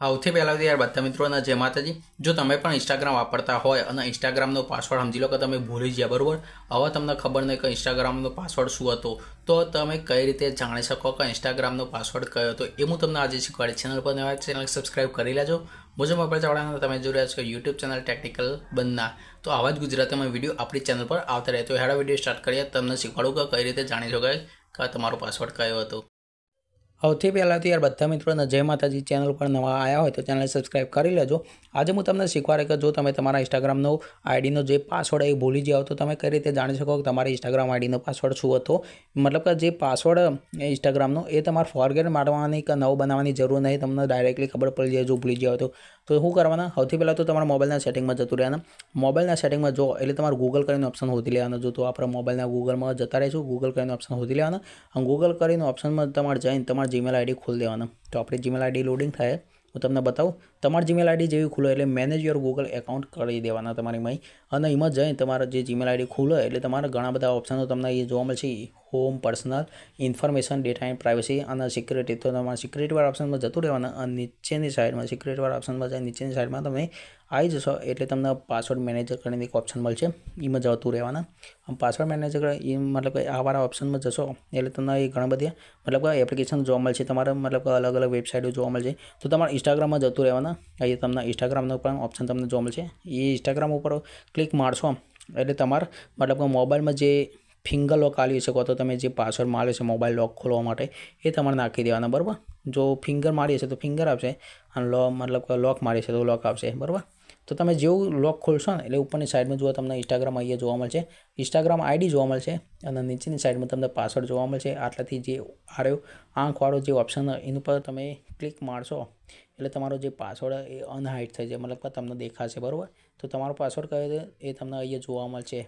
સૌથી પહેલાં તો યાર બધા મિત્રોના જય માતાજી જો તમે પણ ઇન્સ્ટાગ્રામ વાપરતા હોય અને ઇન્સ્ટાગ્રામનો પાસવર્ડ સમજી લો કે તમે ભૂલી ગયા બરાબર હવે તમને ખબર નહીં કે ઇન્સ્ટાગ્રામનો પાસવર્ડ શું હતો તો તમે કઈ રીતે જાણી શકો કે ઇન્સ્ટાગ્રામનો પાસવર્ડ કયો હતો એ હું તમને આજે શીખવાડી ચેનલ પર નવા ચેનલ સબસ્ક્રાઈબ કરી લેજો મુજબ આપણે ચાવડાના તમે જોઈ રહ્યા છો કે યુટ્યુબ ચેનલ ટેકનિકલ બનના તો આવા જ ગુજરાતીમાં વિડીયો આપણી ચેનલ પર આવતા રહે તો હેડા વિડીયો સ્ટાર્ટ કરીએ તમને શીખવાડું કે કઈ રીતે જાણી શકાય કે તમારો પાસવર્ડ કયો હતો સૌથી પહેલાંથી યાર બધા મિત્રોને જય માતાજી ચેનલ પર નવા આવ્યા હોય તો ચેનલ સબસ્ક્રાઇબ કરી લેજો આજે હું તમને શીખવાડે કે જો તમે તમારા ઇન્સ્ટાગ્રામનો આઈડીનો જે પાસવર્ડ એ ભૂલી જાઓ તો તમે કઈ રીતે જાણી શકો કે તમારી ઇન્સ્ટાગ્રામ આઈડીનો પાસવર્ડ શું હતો મતલબ કે જે પાસવર્ડ ઇન્સ્ટાગ્રામનો એ તમારે ફોરગેટ મારવાની કે નવો બનાવવાની જરૂર નહીં તમને ડાયરેક્ટલી ખબર પડી જાય જો ભૂલી જાઓ તો તો શું કરવાના સૌથી પહેલાં તો તમારા મોબાઈલના સેટિંગમાં જતું રહેવાના મોબાઈલના સેટિંગમાં જો એટલે તમારે ગૂગલ કરીને ઓપ્શન હોતી લેવાના જો તો આપણે મોબાઈલના ગૂગલમાં જતા રહીશું ગૂગલ કરીને ઓપ્શન હોતી લેવાના અને ગૂગલ કરીને ઓપ્શનમાં તમારે જઈને તમારા જીમેલ આઈડી ખોલી દેવાના તો આપણી જીમેલ આઈડી લોડિંગ થાય હું તમને બતાવું તમારી જીમેલ આઈડી જેવી ખુલે એટલે મેનેજ યોર ગૂગલ એકાઉન્ટ કરી દેવાના તમારી માઈ અને એમાં જઈને તમારા જે જીમેલ આઈડી ખુલે એટલે તમારે ઘણા બધા ઓપ્શનો તમને એ જોવા મળશે home personal information data and privacy અને સિક્યુરિટી તો તમારે સિક્યુરિટીવાળા ઓપ્શનમાં જતું રહેવાના અને નીચેની સાઈડમાં સિક્યુરિટીવાળા ઓપ્શનમાં જાય નીચેની સાઈડમાં તમે આવી જશો એટલે તમને પાસવર્ડ મેનેજર કરીને એક ઓપ્શન મળશે એમાં જતું રહેવાના પાસવર્ડ મેનેજર એ મતલબ કે વાળા ઓપ્શનમાં જશો એટલે તમને એ ઘણા બધી મતલબ કે એપ્લિકેશન જોવા મળશે તમારે મતલબ અલગ અલગ વેબસાઇટો જોવા મળશે તો તમારે ઇન્સ્ટાગ્રામમાં જતું રહેવાના બરાબર અહીંયા તમને ઇન્સ્ટાગ્રામનો પણ ઓપ્શન તમને જોવા મળશે એ ઇન્સ્ટાગ્રામ ઉપર ક્લિક મારશો એટલે તમારે મતલબ કે મોબાઈલમાં જે ફિંગર લોક આલ્યું છે કાં તો તમે જે પાસવર્ડ માર્યો છે મોબાઈલ લોક ખોલવા માટે એ તમારે નાખી દેવાના બરાબર જો ફિંગર મારી હશે તો ફિંગર આપશે અને લો મતલબ કે લોક મારી છે તો લોક આપશે બરાબર તો તમે જેવું લોક ખોલશો ને એટલે ઉપરની સાઈડમાં જુઓ તમને ઇન્સ્ટાગ્રામ અહીંયા જોવા મળશે ઇન્સ્ટાગ્રામ આઈડી જોવા મળશે અને નીચેની સાઈડમાં તમને પાસવર્ડ જોવા મળશે આટલાથી જે આર્યો આંખવાળો જે ઓપ્શન એની પર તમે ક્લિક મારશો એટલે તમારો જે પાસવર્ડ એ અનહાઇટ થઈ જાય મતલબ તમને દેખાશે બરાબર તો તમારો પાસવર્ડ કયો એ તમને અહીંયા જોવા મળશે